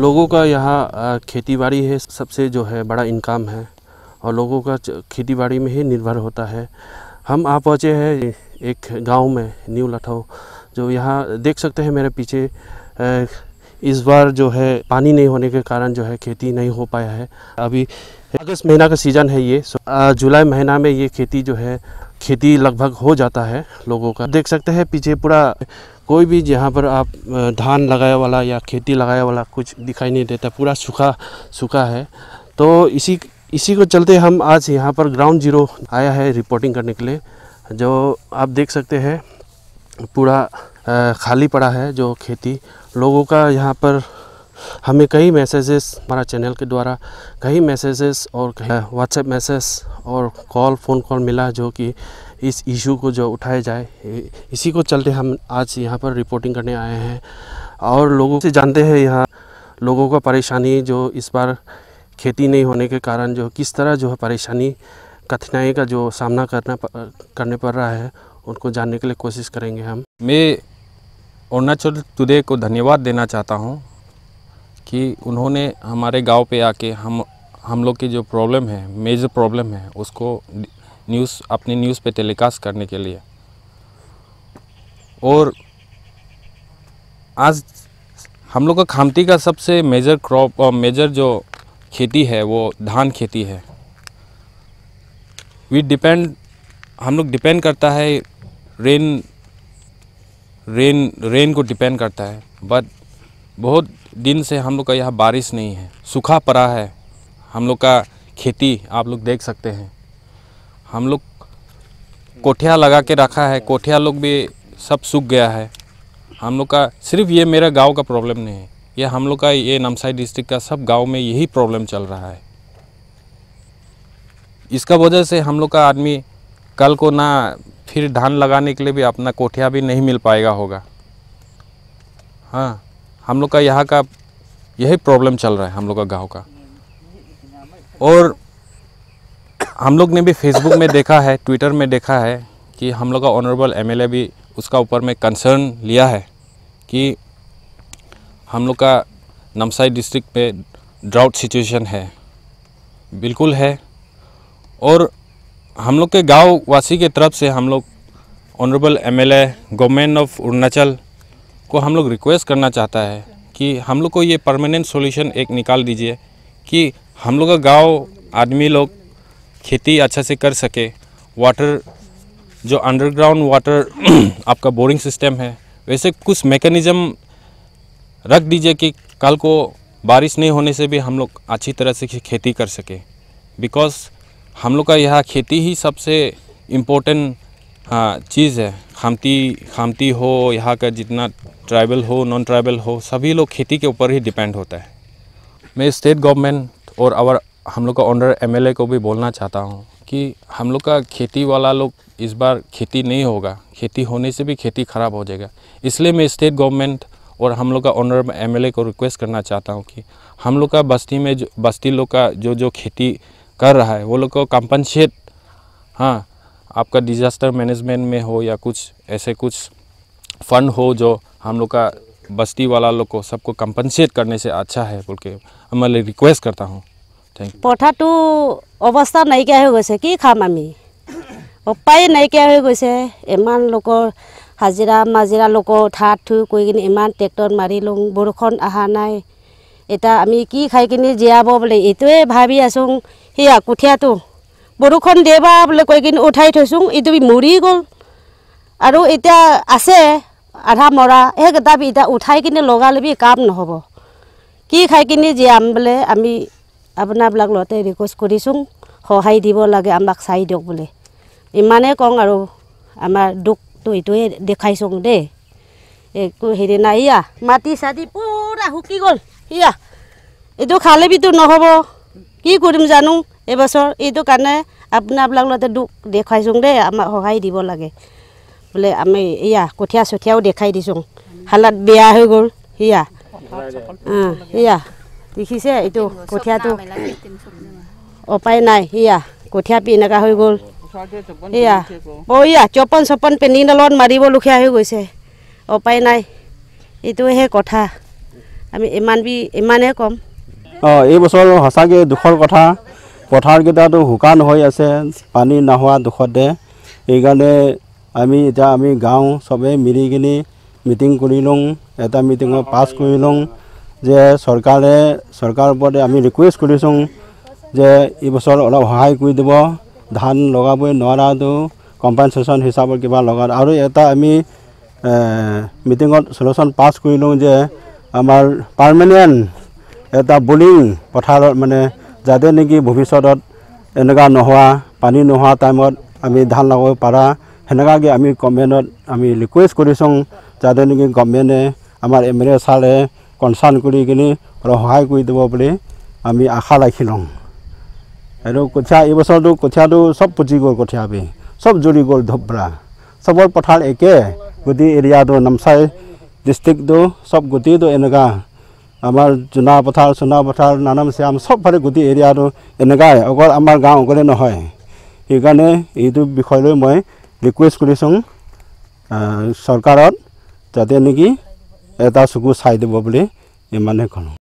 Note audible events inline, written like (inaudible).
लोगों का यहाँ खेती बाड़ी है सबसे जो है बड़ा इनकम है और लोगों का खेती बाड़ी में ही निर्भर होता है हम आ पहुँचे हैं एक गांव में न्यू लठाओ जो यहाँ देख सकते हैं मेरे पीछे इस बार जो है पानी नहीं होने के कारण जो है खेती नहीं हो पाया है अभी अगस्त महीना का सीज़न है ये जुलाई महीना में ये खेती जो है खेती लगभग हो जाता है लोगों का देख सकते हैं पीछे पूरा कोई भी जहाँ पर आप धान लगाया वाला या खेती लगाया वाला कुछ दिखाई नहीं देता पूरा सूखा सूखा है तो इसी इसी को चलते हम आज यहाँ पर ग्राउंड जीरो आया है रिपोर्टिंग करने के लिए जो आप देख सकते हैं पूरा खाली पड़ा है जो खेती लोगों का यहाँ पर हमें कई मैसेजेस हमारा चैनल के द्वारा कई मैसेजेस और व्हाट्सएप मैसेज और कॉल फ़ोन कॉल मिला जो कि इस इशू को जो उठाया जाए इसी को चलते हम आज यहाँ पर रिपोर्टिंग करने आए हैं और लोगों से जानते हैं यहाँ लोगों का परेशानी जो इस बार खेती नहीं होने के कारण जो किस तरह जो है परेशानी कठिनाई का जो सामना करना करने पड़ रहा है उनको जानने के लिए कोशिश करेंगे हम मैं अरुणाचल टुडे को धन्यवाद देना चाहता हूँ कि उन्होंने हमारे गांव पे आके हम हम लोग की जो प्रॉब्लम है मेजर प्रॉब्लम है उसको न्यूज़ अपनी न्यूज़ पे टेलीकास्ट करने के लिए और आज हम लोग का खामती का सबसे मेजर क्रॉप और मेजर जो खेती है वो धान खेती है वी डिपेंड हम लोग डिपेंड करता है रेन रेन रेन को डिपेंड करता है बट बहुत दिन से हम लोग का यहाँ बारिश नहीं है सूखा पड़ा है हम लोग का खेती आप लोग देख सकते हैं हम लोग कोठिया लगा के रखा है कोठिया लोग भी सब सूख गया है हम लोग का सिर्फ ये मेरा गांव का प्रॉब्लम नहीं है ये हम लोग का ये नामसाई डिस्ट्रिक्ट का सब गांव में यही प्रॉब्लम चल रहा है इसका वजह से हम लोग का आदमी कल को ना फिर धान लगाने के लिए भी अपना कोठिया भी नहीं मिल पाएगा होगा हाँ हम लोग का यहाँ का यही प्रॉब्लम चल रहा है हम लोग का गाँव का और हम लोग ने भी फेसबुक में देखा है ट्विटर में देखा है कि हम लोग का ऑनरेबल एमएलए भी उसका ऊपर में कंसर्न लिया है कि हम लोग का नमसाई डिस्ट्रिक्ट में ड्राउट सिचुएशन है बिल्कुल है और हम लोग के गाँव वासी के तरफ से हम लोग honourable MLA government of Arunachal को हम लोग रिक्वेस्ट करना चाहता है कि हम लोग को ये परमानेंट सॉल्यूशन एक निकाल दीजिए कि हम लोग का गांव आदमी लोग खेती अच्छा से कर सके वाटर जो अंडरग्राउंड वाटर (clears throat) आपका बोरिंग सिस्टम है वैसे कुछ मेकनिज़म रख दीजिए कि कल को बारिश नहीं होने से भी हम लोग अच्छी तरह से खेती कर सके बिकॉज़ हम लोग का यह खेती ही सबसे इम्पोर्टेंट हाँ चीज़ है खामती खामती हो यहाँ का जितना ट्राइबल हो नॉन ट्राइबल हो सभी लोग खेती के ऊपर ही डिपेंड होता है मैं स्टेट गवर्नमेंट और अवर हम लोग का ऑनर एमएलए को भी बोलना चाहता हूँ कि हम लोग का खेती वाला लोग इस बार खेती नहीं होगा खेती होने से भी खेती ख़राब हो जाएगा इसलिए मैं स्टेट गवर्नमेंट और हम लोग का ऑनर एमएलए को रिक्वेस्ट करना चाहता हूँ कि हम लोग का बस्ती में जो बस्ती लोग का जो जो खेती कर रहा है वो लोग को कंपनशेट हाँ आपका डिजास्टर मैनेजमेंट में हो या कुछ ऐसे कुछ फंड हो जो हम लोग का बस्ती वाला लोग को सबको कंपनसेट करने से अच्छा है बोल के मैं रिक्वेस्ट करता हूँ पोठा तो अवस्था नायकिया क्या हो कि खाम आम उपाय नहीं हो गई एम लोग हजिरा मजिरा लोग ठा ठू कोई इम ट्रेक्टर मारी लूँ बरखुण अह ना इतना आम कि खाई कि जिया बोले ये भाई आसो कठिया तो বৰষুণ দেবা বোলে কৈ কিনে উঠাই থৈছোঁ এইটো মৰি গ'ল আৰু এতিয়া আছে আধা মৰা সেইকেইটা এতিয়া উঠাই কিনে লগালেবি কাম নহ'ব কি খাই কিনে জীয়াম বোলে আমি আপোনাবিলাক লগতে ৰিকুৱেষ্ট কৰিছোঁ সহায় দিব লাগে আমাক চাই দিয়ক বোলে ইমানেই কওঁ আৰু আমাৰ দুখটো এইটোৱে দেখাইছোঁ দেই একো হেৰি নাই ইয়া মাটি চাটি পূৰা শুকি গ'ল ইয়া এইটো খালেবিতো নহ'ব কি কৰিম জানো এইবছৰ এইটো কাৰণে আপোনাবিলাক লগতে দুখ দেখুৱাইছোঁ দেই আমাক সহায় দিব লাগে বোলে আমি এয়া কঠীয়া চঠিয়াও দেখাই দিছোঁ হালাত বেয়া হৈ গ'ল সেয়া অঁ সেয়া দেখিছে এইটো কঠীয়াটো অপায় নাই সেয়া কঠীয়া পি এনেকুৱা হৈ গ'ল সেয়া অঁ এয়া চপন চপন পেনিডালৰ লগত মাৰিবলখীয়া হৈ গৈছে অপায় নাই এইটোহে কথা আমি ইমান বি ইমানহে ক'ম অঁ এই বছৰ সঁচাকৈ দুখৰ কথা পথাৰকেইটাতো শুকান হৈ আছে পানী নোহোৱা দুখতে সেইকাৰণে আমি এতিয়া আমি গাঁও চবেই মিলি কিনি মিটিং কৰি লওঁ এটা মিটিঙত পাছ কৰি লওঁ যে চৰকাৰে চৰকাৰৰ ওপৰতে আমি ৰিকুৱেষ্ট কৰিছোঁ যে এইবছৰ অলপ সহায় কৰি দিব ধান লগাবই নোৱাৰাটো কম্পেনচেশ্যন হিচাপত কিবা লগা আৰু এটা আমি মিটিঙত চলুচন পাছ কৰি লওঁ যে আমাৰ পাৰ্মানেণ্ট এটা বলিং পথাৰত মানে যাতে নেকি ভৱিষ্যতত এনেকুৱা নোহোৱা পানী নোহোৱা টাইমত আমি ধান লগাব পাৰা সেনেকুৱাকৈ আমি গভমেণ্টত আমি ৰিকুৱেষ্ট কৰিছোঁ যাতে নেকি গভমেণ্টে আমাৰ এম এল এ ছাৰে কনচাৰ্ণ কৰি কিনি অলপ সহায় কৰি দিব বুলি আমি আশা ৰাখি লওঁ আৰু কঠীয়া এইবছৰটো কঠীয়াটো চব পুতি গ'ল কঠীয়া আমি চব জুৰি গ'ল ধব্ৰা চবৰ পথাৰ একে গোটেই এৰিয়াটো নামচাই ডিষ্ট্ৰিক্টটো চব গোটেইটো এনেকুৱা আমাৰ জোনা পথাৰ চোনা পথাৰ নানা আছে আমাৰ চবফালে গোটেই এৰিয়াটো এনেকুৱাই অকল আমাৰ গাঁও অকলে নহয় সেইকাৰণে এইটো বিষয়লৈ মই ৰিকুৱেষ্ট কৰিছোঁ চৰকাৰত যাতে নেকি এটা চকু চাই দিব বুলি ইমানেই ক'লোঁ